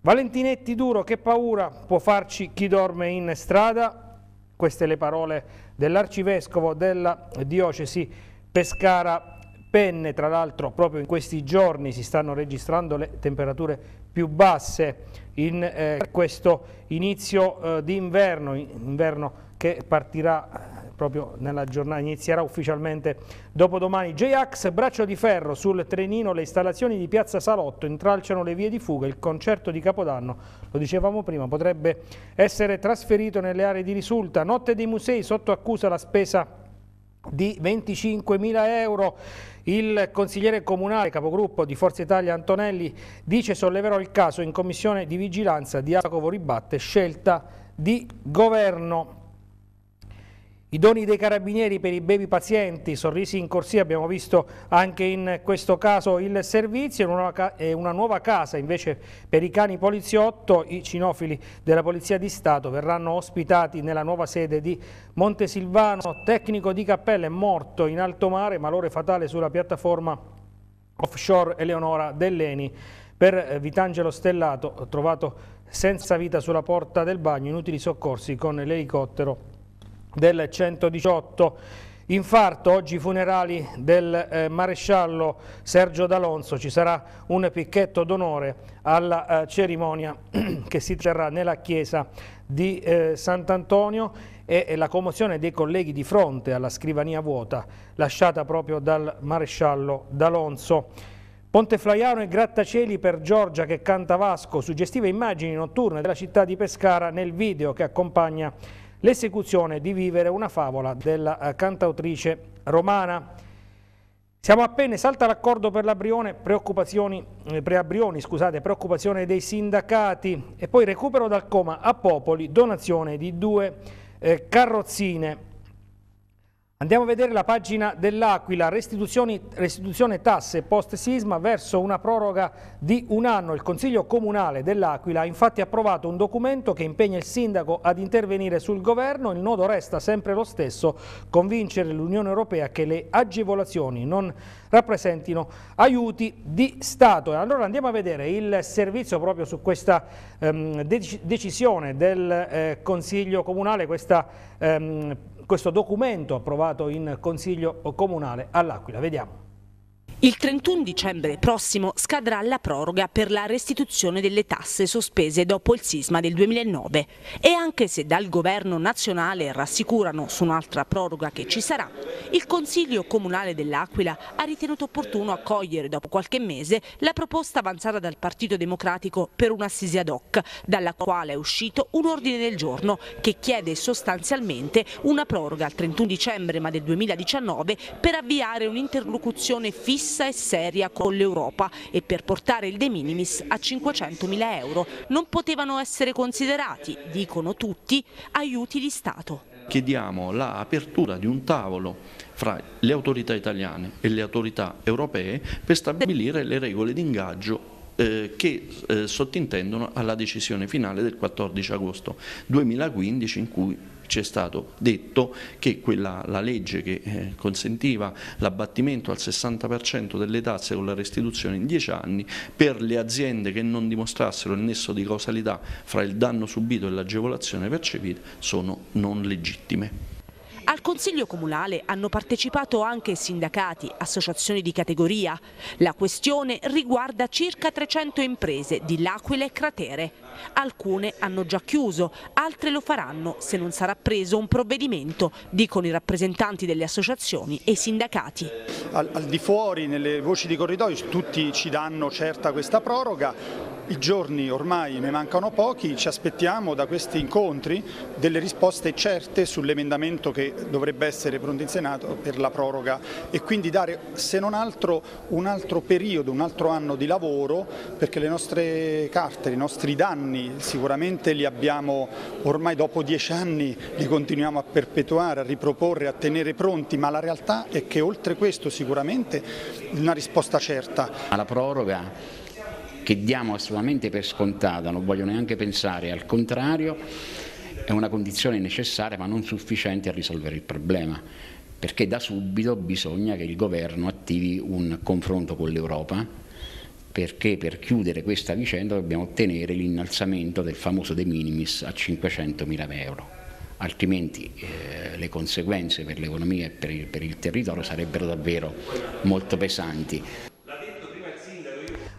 Valentinetti duro, che paura può farci chi dorme in strada? Queste le parole dell'arcivescovo della diocesi Pescara Penne, tra l'altro proprio in questi giorni si stanno registrando le temperature più basse in eh, questo inizio eh, di inverno, inverno che partirà eh, proprio nella giornata, inizierà ufficialmente dopodomani. J-Ax, braccio di ferro sul trenino, le installazioni di Piazza Salotto intralciano le vie di fuga, il concerto di Capodanno, lo dicevamo prima, potrebbe essere trasferito nelle aree di risulta. Notte dei musei, sotto accusa la spesa di 25.000 euro. Il consigliere comunale, capogruppo di Forza Italia Antonelli, dice solleverò il caso in commissione di vigilanza di Asacovo Ribatte, scelta di governo. I doni dei carabinieri per i bevi pazienti, sorrisi in corsia, abbiamo visto anche in questo caso il servizio, una nuova casa invece per i cani poliziotto, i cinofili della Polizia di Stato verranno ospitati nella nuova sede di Montesilvano, tecnico di cappella è morto in alto mare, malore fatale sulla piattaforma offshore Eleonora Delleni per eh, Vitangelo Stellato, trovato senza vita sulla porta del bagno, inutili soccorsi con l'elicottero del 118. Infarto, oggi i funerali del eh, maresciallo Sergio D'Alonso, ci sarà un picchetto d'onore alla eh, cerimonia <clears throat> che si terrà nella chiesa di eh, Sant'Antonio e, e la commozione dei colleghi di fronte alla scrivania vuota lasciata proprio dal maresciallo D'Alonso. Ponte Flaiano e grattacieli per Giorgia che canta Vasco, suggestive immagini notturne della città di Pescara nel video che accompagna l'esecuzione di Vivere, una favola della eh, cantautrice romana. Siamo appena salta l'accordo per l'abrione, preoccupazioni, eh, preabrioni, scusate, preoccupazione dei sindacati e poi recupero dal coma a Popoli, donazione di due eh, carrozzine. Andiamo a vedere la pagina dell'Aquila, restituzione tasse post sisma verso una proroga di un anno. Il Consiglio Comunale dell'Aquila ha infatti approvato un documento che impegna il sindaco ad intervenire sul governo. Il nodo resta sempre lo stesso, convincere l'Unione Europea che le agevolazioni non rappresentino aiuti di Stato. Allora andiamo a vedere il servizio proprio su questa ehm, dec decisione del eh, Consiglio Comunale, questa ehm, questo documento approvato in Consiglio Comunale all'Aquila. Vediamo. Il 31 dicembre prossimo scadrà la proroga per la restituzione delle tasse sospese dopo il sisma del 2009 e anche se dal governo nazionale rassicurano su un'altra proroga che ci sarà, il Consiglio Comunale dell'Aquila ha ritenuto opportuno accogliere dopo qualche mese la proposta avanzata dal Partito Democratico per un'assise ad hoc, dalla quale è uscito un ordine del giorno che chiede sostanzialmente una proroga al 31 dicembre ma del 2019 per avviare un'interlocuzione fissa fissa e seria con l'Europa e per portare il de minimis a 500 mila euro. Non potevano essere considerati, dicono tutti, aiuti di Stato. Chiediamo l'apertura di un tavolo fra le autorità italiane e le autorità europee per stabilire le regole di ingaggio eh, che eh, sottintendono alla decisione finale del 14 agosto 2015 in cui ci è stato detto che quella, la legge che eh, consentiva l'abbattimento al 60% delle tasse con la restituzione in 10 anni per le aziende che non dimostrassero il nesso di causalità fra il danno subito e l'agevolazione percepita sono non legittime. Al Consiglio Comunale hanno partecipato anche sindacati, associazioni di categoria. La questione riguarda circa 300 imprese di L'Aquila e Cratere. Alcune hanno già chiuso, altre lo faranno se non sarà preso un provvedimento, dicono i rappresentanti delle associazioni e i sindacati. Al, al di fuori, nelle voci di corridoio, tutti ci danno certa questa proroga, i giorni ormai ne mancano pochi, ci aspettiamo da questi incontri delle risposte certe sull'emendamento che dovrebbe essere pronto in Senato per la proroga e quindi dare se non altro un altro periodo, un altro anno di lavoro perché le nostre carte, i nostri danni anni, sicuramente li abbiamo ormai dopo dieci anni, li continuiamo a perpetuare, a riproporre, a tenere pronti, ma la realtà è che oltre questo sicuramente una risposta certa. Alla proroga che diamo assolutamente per scontata, non voglio neanche pensare al contrario, è una condizione necessaria ma non sufficiente a risolvere il problema perché da subito bisogna che il governo attivi un confronto con l'Europa perché per chiudere questa vicenda dobbiamo ottenere l'innalzamento del famoso de minimis a 500.000 euro, altrimenti eh, le conseguenze per l'economia e per il, per il territorio sarebbero davvero molto pesanti.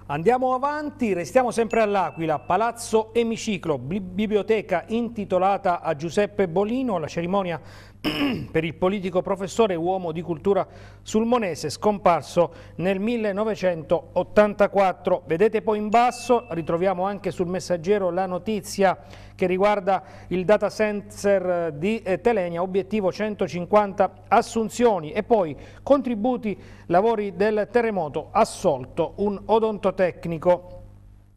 Andiamo avanti, restiamo sempre all'Aquila, Palazzo Emiciclo, biblioteca intitolata a Giuseppe Bolino, la cerimonia <clears throat> per il politico professore uomo di cultura sulmonese scomparso nel 1984. Vedete poi in basso, ritroviamo anche sul messaggero la notizia che riguarda il data sensor eh, di eh, Telenia, obiettivo 150 assunzioni e poi contributi lavori del terremoto, assolto un odontotecnico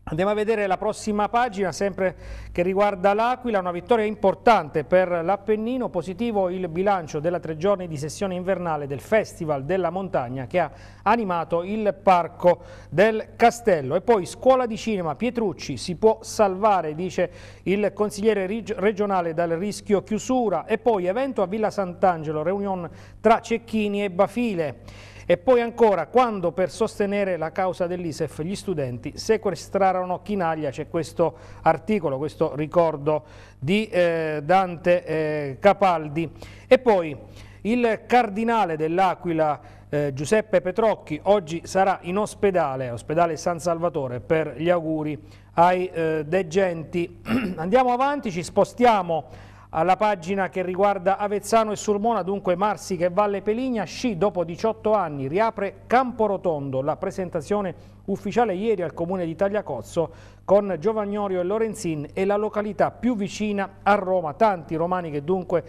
Andiamo a vedere la prossima pagina, sempre che riguarda l'Aquila, una vittoria importante per l'Appennino, positivo il bilancio della tre giorni di sessione invernale del Festival della Montagna che ha animato il Parco del Castello. E poi scuola di cinema, Pietrucci si può salvare, dice il consigliere regionale dal rischio chiusura. E poi evento a Villa Sant'Angelo, reunion tra Cecchini e Bafile. E poi ancora, quando per sostenere la causa dell'ISEF gli studenti sequestrarono Chinaglia, c'è questo articolo, questo ricordo di eh, Dante eh, Capaldi. E poi il cardinale dell'Aquila eh, Giuseppe Petrocchi oggi sarà in ospedale, ospedale San Salvatore, per gli auguri ai eh, degenti. <clears throat> Andiamo avanti, ci spostiamo alla pagina che riguarda Avezzano e Sulmona, dunque Marsi che Valle Peligna, sci dopo 18 anni riapre Camporotondo, la presentazione ufficiale ieri al comune di Tagliacozzo con Giovagnorio e Lorenzin e la località più vicina a Roma, tanti romani che dunque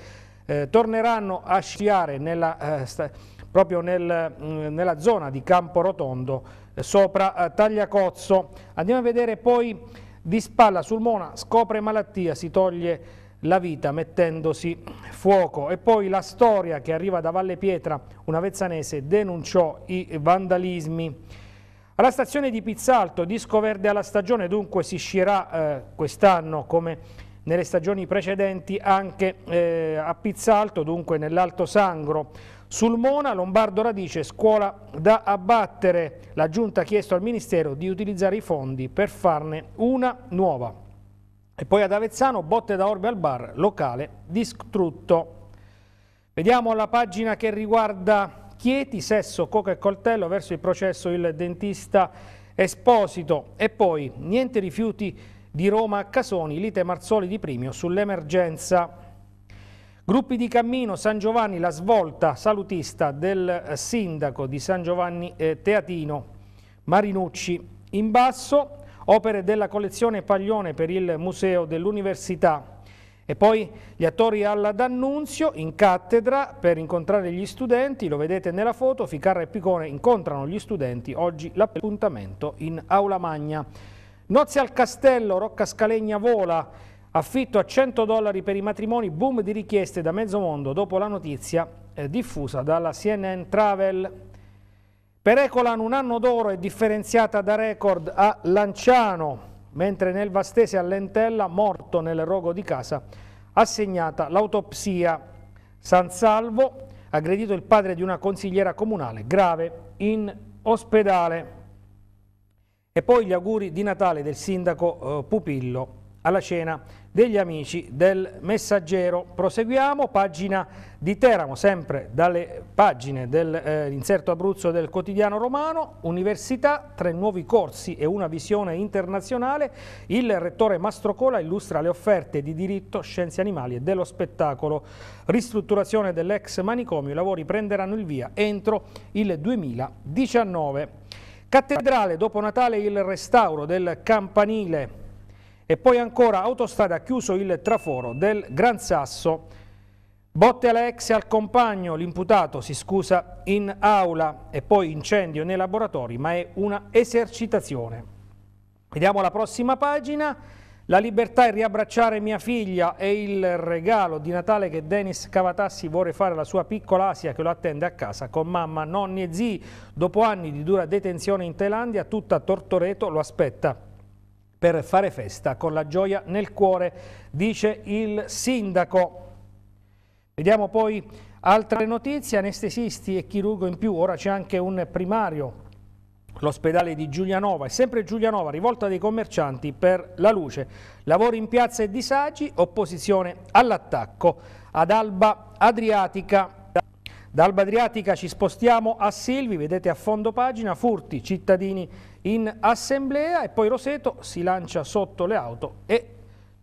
eh, torneranno a sciare nella, eh, proprio nel, mh, mm, nella zona di Camporotondo eh, sopra eh, Tagliacozzo. Andiamo a vedere poi di spalla Sulmona, scopre malattia, si toglie la vita mettendosi fuoco. E poi la storia che arriva da Valle Pietra, una vezzanese denunciò i vandalismi. Alla stazione di Pizzalto, disco verde alla stagione, dunque si scierà eh, quest'anno come nelle stagioni precedenti anche eh, a Pizzalto, dunque nell'Alto Sangro. Sul Mona, Lombardo Radice, scuola da abbattere. La Giunta ha chiesto al Ministero di utilizzare i fondi per farne una nuova. E poi ad Avezzano, botte da orbe al bar, locale distrutto. Vediamo la pagina che riguarda Chieti, sesso, coca e coltello, verso il processo il dentista Esposito. E poi, niente rifiuti di Roma a Casoni, lite Marzoli di Primio sull'emergenza. Gruppi di cammino, San Giovanni, la svolta salutista del eh, sindaco di San Giovanni eh, Teatino, Marinucci. In basso opere della collezione Paglione per il Museo dell'Università e poi gli attori alla D'Annunzio in cattedra per incontrare gli studenti, lo vedete nella foto, Ficarra e Picone incontrano gli studenti, oggi l'appuntamento in Aula Magna. Nozze al Castello, Rocca Scalegna vola, affitto a 100 dollari per i matrimoni, boom di richieste da mezzo mondo dopo la notizia eh, diffusa dalla CNN Travel. Per Ecolan un anno d'oro è differenziata da record a Lanciano, mentre nel Vastese a Lentella, morto nel rogo di casa, assegnata l'autopsia San Salvo, aggredito il padre di una consigliera comunale, grave in ospedale. E poi gli auguri di Natale del sindaco eh, Pupillo alla cena degli amici del Messaggero. Proseguiamo, pagina di Teramo, sempre dalle pagine dell'inserto eh, Abruzzo del quotidiano romano, università, tre nuovi corsi e una visione internazionale, il rettore Mastrocola illustra le offerte di diritto, scienze animali e dello spettacolo, ristrutturazione dell'ex manicomio, i lavori prenderanno il via entro il 2019. Cattedrale, dopo Natale il restauro del campanile e poi ancora Autostrada ha chiuso il traforo del Gran Sasso. Botte alla ex al compagno, l'imputato si scusa in aula e poi incendio nei laboratori, ma è una esercitazione. Vediamo la prossima pagina. La libertà è riabbracciare mia figlia è il regalo di Natale che Denis Cavatassi vuole fare alla sua piccola Asia che lo attende a casa con mamma, nonni e zii. Dopo anni di dura detenzione in Thailandia, tutta Tortoreto lo aspetta per fare festa con la gioia nel cuore, dice il sindaco. Vediamo poi altre notizie, anestesisti e chirurgo in più, ora c'è anche un primario l'ospedale di Giulianova e sempre Giulianova, rivolta dei commercianti per la luce, lavori in piazza e disagi, opposizione all'attacco ad Alba Adriatica. Da Alba Adriatica ci spostiamo a Silvi, vedete a fondo pagina, furti, cittadini in assemblea e poi Roseto si lancia sotto le auto e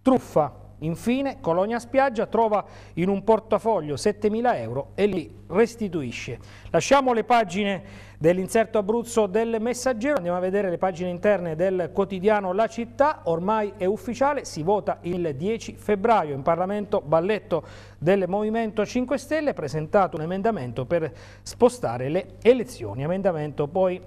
truffa. Infine Colonia Spiaggia trova in un portafoglio 7.000 euro e li restituisce. Lasciamo le pagine dell'inserto Abruzzo del Messaggero, andiamo a vedere le pagine interne del quotidiano La Città, ormai è ufficiale, si vota il 10 febbraio in Parlamento Balletto del Movimento 5 Stelle, presentato un emendamento per spostare le elezioni, emendamento poi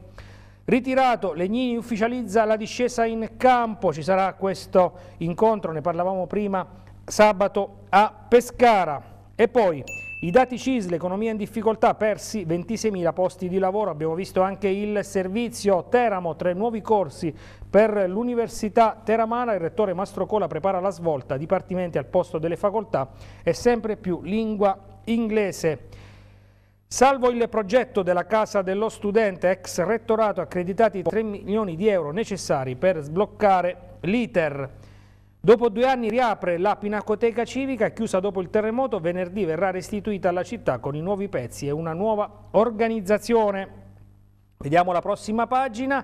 Ritirato, Legnini ufficializza la discesa in campo, ci sarà questo incontro, ne parlavamo prima, sabato a Pescara. E poi i dati CIS, l'economia in difficoltà, persi 26.000 posti di lavoro, abbiamo visto anche il servizio Teramo, tre nuovi corsi per l'Università Teramana, il rettore Mastrocola prepara la svolta, dipartimenti al posto delle facoltà e sempre più lingua inglese. Salvo il progetto della Casa dello Studente, ex rettorato accreditati 3 milioni di euro necessari per sbloccare l'iter. Dopo due anni riapre la Pinacoteca Civica, chiusa dopo il terremoto, venerdì verrà restituita alla città con i nuovi pezzi e una nuova organizzazione. Vediamo la prossima pagina.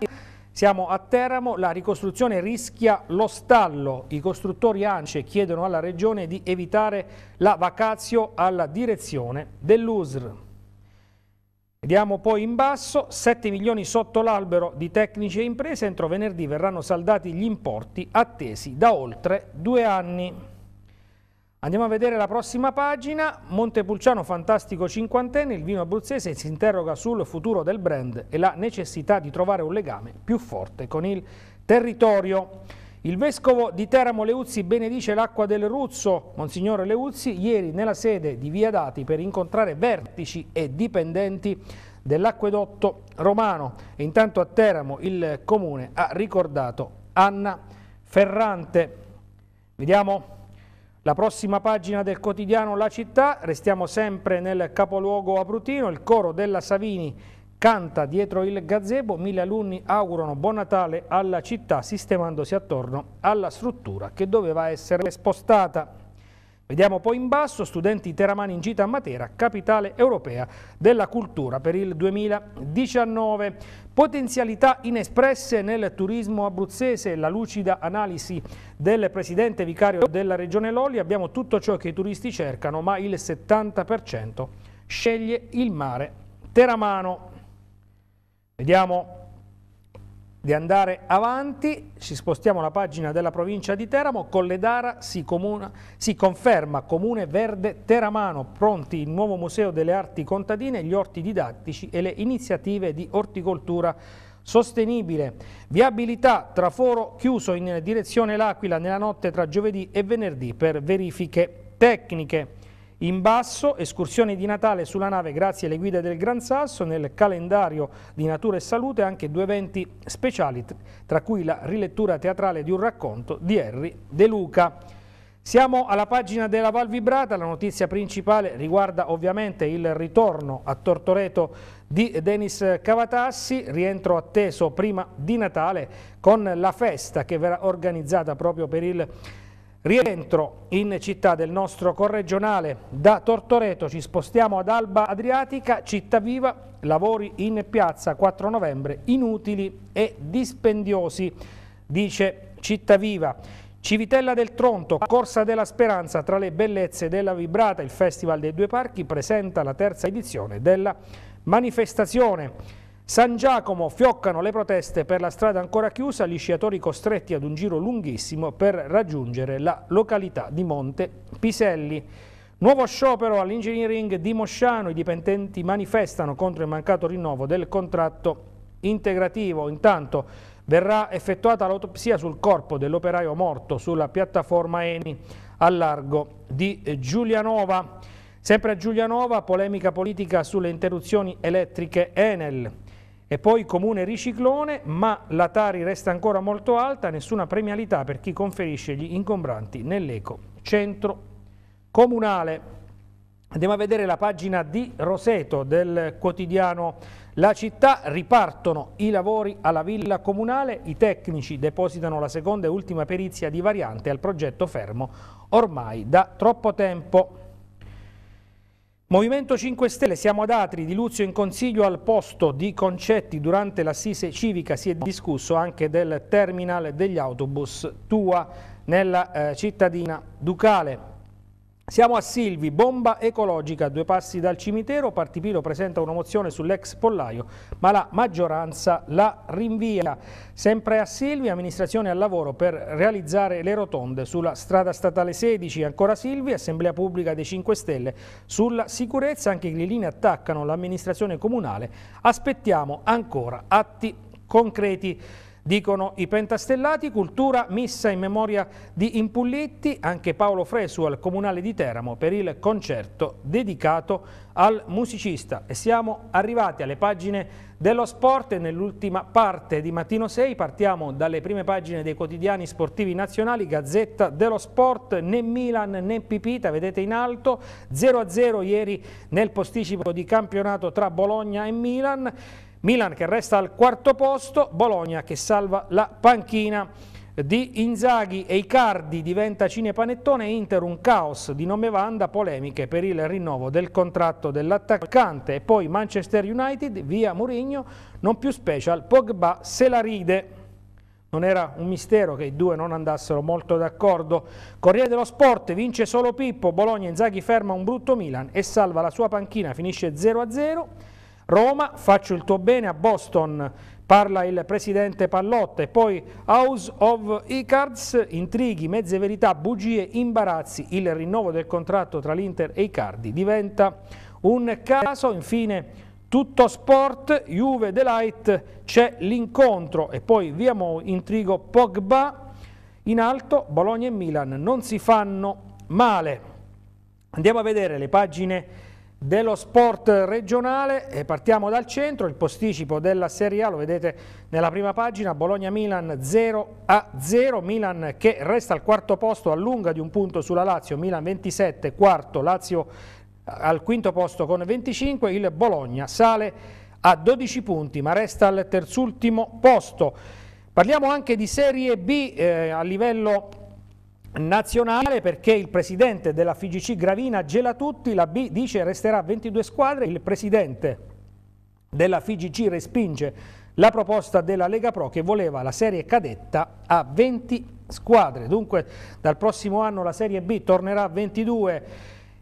Siamo a Teramo, la ricostruzione rischia lo stallo. I costruttori ANCE chiedono alla Regione di evitare la vacazio alla direzione dell'USR. Vediamo poi in basso, 7 milioni sotto l'albero di tecnici e imprese, entro venerdì verranno saldati gli importi attesi da oltre due anni. Andiamo a vedere la prossima pagina, Montepulciano fantastico cinquantenne, il vino abruzzese si interroga sul futuro del brand e la necessità di trovare un legame più forte con il territorio. Il vescovo di Teramo Leuzzi benedice l'acqua del Ruzzo. Monsignore Leuzzi ieri nella sede di Via Dati per incontrare vertici e dipendenti dell'acquedotto romano. E intanto a Teramo il comune ha ricordato Anna Ferrante. Vediamo la prossima pagina del quotidiano La Città. Restiamo sempre nel capoluogo Abrutino. Il coro della Savini canta dietro il gazebo, mille alunni augurano buon Natale alla città sistemandosi attorno alla struttura che doveva essere spostata. Vediamo poi in basso, studenti teramani in gita a Matera, capitale europea della cultura per il 2019. Potenzialità inespresse nel turismo abruzzese, la lucida analisi del presidente vicario della regione Loli, abbiamo tutto ciò che i turisti cercano, ma il 70% sceglie il mare teramano. Vediamo di andare avanti, ci spostiamo alla pagina della provincia di Teramo, Colledara si, comuna, si conferma Comune Verde Teramano, pronti il nuovo museo delle arti contadine, gli orti didattici e le iniziative di orticoltura sostenibile. Viabilità, traforo chiuso in direzione L'Aquila nella notte tra giovedì e venerdì per verifiche tecniche. In basso, escursioni di Natale sulla nave grazie alle guide del Gran Sasso, nel calendario di Natura e Salute anche due eventi speciali, tra cui la rilettura teatrale di un racconto di Henry De Luca. Siamo alla pagina della Val Vibrata, la notizia principale riguarda ovviamente il ritorno a Tortoreto di Denis Cavatassi, rientro atteso prima di Natale con la festa che verrà organizzata proprio per il Rientro in città del nostro corregionale, da Tortoreto ci spostiamo ad Alba Adriatica, città viva, lavori in piazza 4 novembre inutili e dispendiosi, dice città viva. Civitella del Tronto, Corsa della Speranza tra le bellezze della Vibrata, il Festival dei Due Parchi presenta la terza edizione della manifestazione. San Giacomo fioccano le proteste per la strada ancora chiusa, gli sciatori costretti ad un giro lunghissimo per raggiungere la località di Monte Piselli. Nuovo sciopero all'engineering di Mosciano, i dipendenti manifestano contro il mancato rinnovo del contratto integrativo. Intanto verrà effettuata l'autopsia sul corpo dell'operaio morto sulla piattaforma Eni a largo di Giulianova. Sempre a Giulianova, polemica politica sulle interruzioni elettriche Enel e poi comune riciclone, ma la Tari resta ancora molto alta, nessuna premialità per chi conferisce gli ingombranti nell'eco centro comunale. Andiamo a vedere la pagina di Roseto del quotidiano La Città. Ripartono i lavori alla villa comunale, i tecnici depositano la seconda e ultima perizia di variante al progetto fermo ormai da troppo tempo. Movimento 5 Stelle, siamo ad Atri, di Luzio in consiglio al posto di Concetti. Durante l'assise civica si è discusso anche del terminal degli autobus Tua nella eh, cittadina Ducale. Siamo a Silvi, bomba ecologica, a due passi dal cimitero, Partipiro presenta una mozione sull'ex pollaio, ma la maggioranza la rinvia. Sempre a Silvi, amministrazione al lavoro per realizzare le rotonde sulla strada statale 16, ancora Silvi, assemblea pubblica dei 5 Stelle. Sulla sicurezza anche i grillini attaccano l'amministrazione comunale, aspettiamo ancora atti concreti. Dicono i pentastellati, cultura missa in memoria di Impulletti, anche Paolo Fresu al Comunale di Teramo per il concerto dedicato al musicista. E siamo arrivati alle pagine dello sport e nell'ultima parte di Mattino 6 partiamo dalle prime pagine dei quotidiani sportivi nazionali, Gazzetta dello Sport, né Milan né Pipita, vedete in alto, 0-0 ieri nel posticipo di campionato tra Bologna e Milan. Milan che resta al quarto posto, Bologna che salva la panchina di Inzaghi e Icardi diventa cinepanettone Inter un caos di nome Vanda, polemiche per il rinnovo del contratto dell'attaccante e poi Manchester United via Mourinho, non più special, Pogba se la ride. Non era un mistero che i due non andassero molto d'accordo. Corriere dello Sport vince solo Pippo, Bologna Inzaghi ferma un brutto Milan e salva la sua panchina, finisce 0-0. Roma, faccio il tuo bene a Boston, parla il presidente Pallotta e poi House of Icards, intrighi, mezze verità, bugie, imbarazzi, il rinnovo del contratto tra l'Inter e Icardi diventa un caso, infine tutto sport, Juve Delight, c'è l'incontro e poi via Mo, intrigo Pogba, in alto Bologna e Milan non si fanno male. Andiamo a vedere le pagine dello sport regionale e partiamo dal centro, il posticipo della Serie A, lo vedete nella prima pagina, Bologna-Milan 0-0, Milan che resta al quarto posto, allunga di un punto sulla Lazio, Milan 27, quarto, Lazio al quinto posto con 25, il Bologna sale a 12 punti ma resta al terzultimo posto. Parliamo anche di Serie B eh, a livello nazionale perché il presidente della FIGC Gravina gela tutti, la B dice resterà 22 squadre, il presidente della FIGC respinge la proposta della Lega Pro che voleva la serie cadetta a 20 squadre, dunque dal prossimo anno la serie B tornerà a 22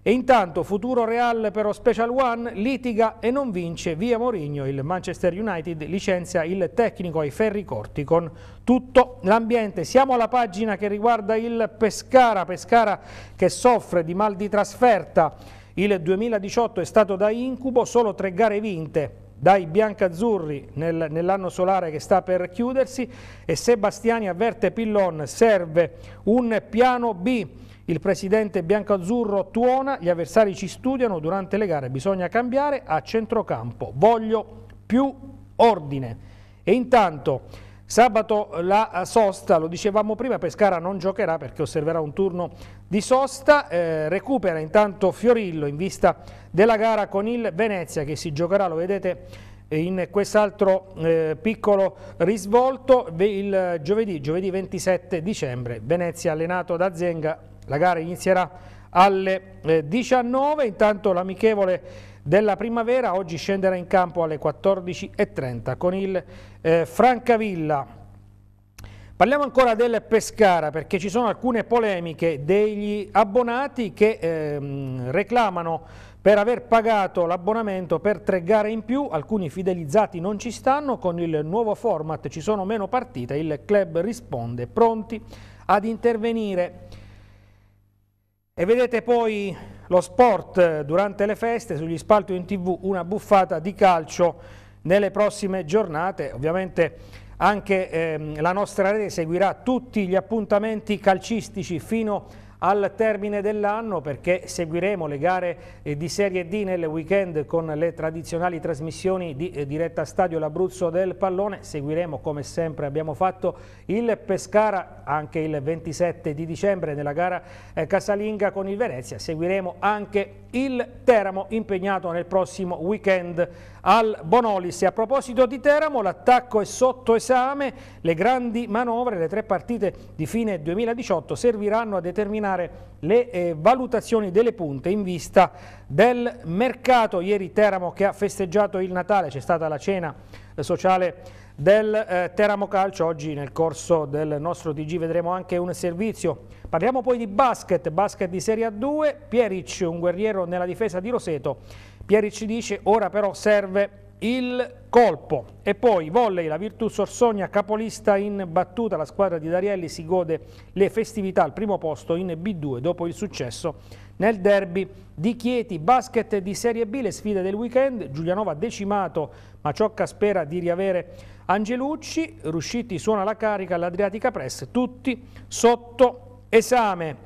e intanto futuro Real però Special One litiga e non vince via Morigno. Il Manchester United licenzia il tecnico ai ferri corti con tutto l'ambiente. Siamo alla pagina che riguarda il Pescara, Pescara che soffre di mal di trasferta. Il 2018 è stato da incubo, solo tre gare vinte dai biancazzurri nel, nell'anno solare che sta per chiudersi e Sebastiani avverte Pillon, serve un piano B il presidente biancoazzurro tuona, gli avversari ci studiano, durante le gare bisogna cambiare a centrocampo. Voglio più ordine. E intanto sabato la sosta, lo dicevamo prima, Pescara non giocherà perché osserverà un turno di sosta, eh, recupera intanto Fiorillo in vista della gara con il Venezia che si giocherà, lo vedete eh, in quest'altro eh, piccolo risvolto il giovedì, giovedì 27 dicembre, Venezia allenato da Zenga la gara inizierà alle 19, eh, intanto l'amichevole della primavera oggi scenderà in campo alle 14.30 con il eh, Francavilla. Parliamo ancora del Pescara perché ci sono alcune polemiche degli abbonati che ehm, reclamano per aver pagato l'abbonamento per tre gare in più, alcuni fidelizzati non ci stanno, con il nuovo format ci sono meno partite, il club risponde pronti ad intervenire e vedete poi lo sport eh, durante le feste, sugli spalti in tv una buffata di calcio nelle prossime giornate. Ovviamente anche ehm, la nostra rete seguirà tutti gli appuntamenti calcistici fino a al termine dell'anno perché seguiremo le gare eh, di Serie D nel weekend con le tradizionali trasmissioni di eh, diretta stadio L'Abruzzo del Pallone. Seguiremo come sempre abbiamo fatto il Pescara anche il 27 di dicembre nella gara eh, casalinga con il Venezia. Seguiremo anche il Teramo impegnato nel prossimo weekend al Bonolis. a proposito di Teramo, l'attacco è sotto esame, le grandi manovre, le tre partite di fine 2018 serviranno a determinare aggiornare le eh, valutazioni delle punte in vista del mercato. Ieri Teramo che ha festeggiato il Natale, c'è stata la cena eh, sociale del eh, Teramo Calcio, oggi nel corso del nostro TG vedremo anche un servizio. Parliamo poi di basket, basket di Serie A2, Pieric un guerriero nella difesa di Roseto, Pieric dice ora però serve il colpo e poi volley la Virtus Orsonia capolista in battuta la squadra di Darielli si gode le festività al primo posto in B2 dopo il successo nel derby di Chieti basket di Serie B le sfide del weekend Giulianova decimato ma Ciocca spera di riavere Angelucci Rusciti suona la carica all'Adriatica Press tutti sotto esame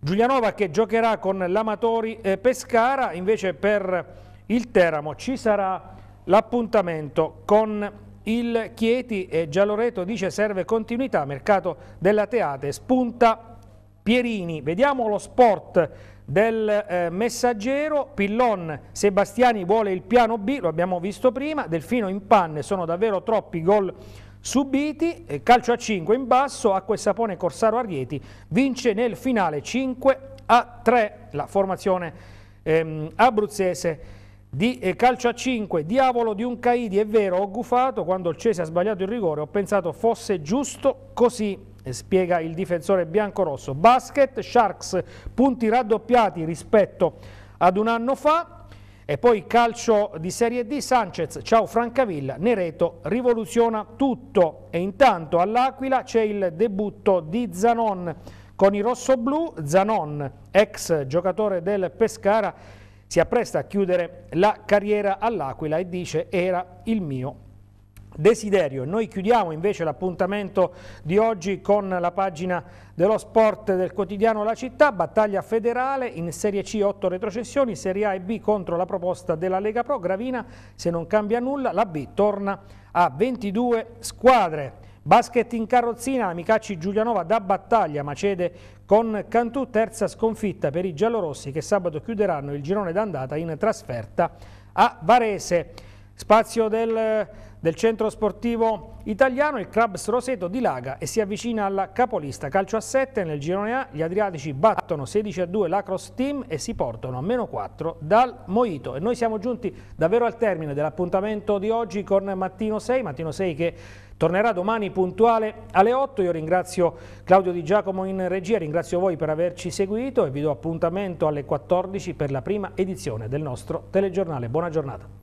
Giulianova che giocherà con l'Amatori eh, Pescara invece per il Teramo ci sarà l'appuntamento con il Chieti e Gialloreto dice serve continuità, mercato della Teate, spunta Pierini. Vediamo lo sport del eh, messaggero, Pillon Sebastiani vuole il piano B, lo abbiamo visto prima, Delfino in panne, sono davvero troppi gol subiti, eh, calcio a 5 in basso, Acqua e Sapone Corsaro Arieti vince nel finale 5 a 3 la formazione ehm, abruzzese di eh, calcio a 5, diavolo di un Caidi, è vero, ho gufato, quando il Cesi ha sbagliato il rigore ho pensato fosse giusto così, eh, spiega il difensore biancorosso. Basket, Sharks, punti raddoppiati rispetto ad un anno fa, e poi calcio di Serie D, Sanchez, ciao Francavilla, Nereto rivoluziona tutto. E intanto all'Aquila c'è il debutto di Zanon con i rossoblù. Zanon, ex giocatore del Pescara, si appresta a chiudere la carriera all'Aquila e dice era il mio desiderio. Noi chiudiamo invece l'appuntamento di oggi con la pagina dello sport del quotidiano La Città, battaglia federale in Serie C 8 retrocessioni, Serie A e B contro la proposta della Lega Pro, Gravina se non cambia nulla, la B torna a 22 squadre. Basket in carrozzina, Amicacci Giulianova da battaglia ma cede con Cantù, terza sconfitta per i giallorossi che sabato chiuderanno il girone d'andata in trasferta a Varese. Spazio del, del centro sportivo italiano, il club Roseto dilaga e si avvicina alla capolista. Calcio a 7 nel girone A, gli Adriatici battono 16 a 2 la cross team e si portano a meno 4 dal Moito. E noi siamo giunti davvero al termine dell'appuntamento di oggi con Mattino 6, Mattino 6 che Tornerà domani puntuale alle 8. Io ringrazio Claudio Di Giacomo in regia, ringrazio voi per averci seguito e vi do appuntamento alle 14 per la prima edizione del nostro telegiornale. Buona giornata.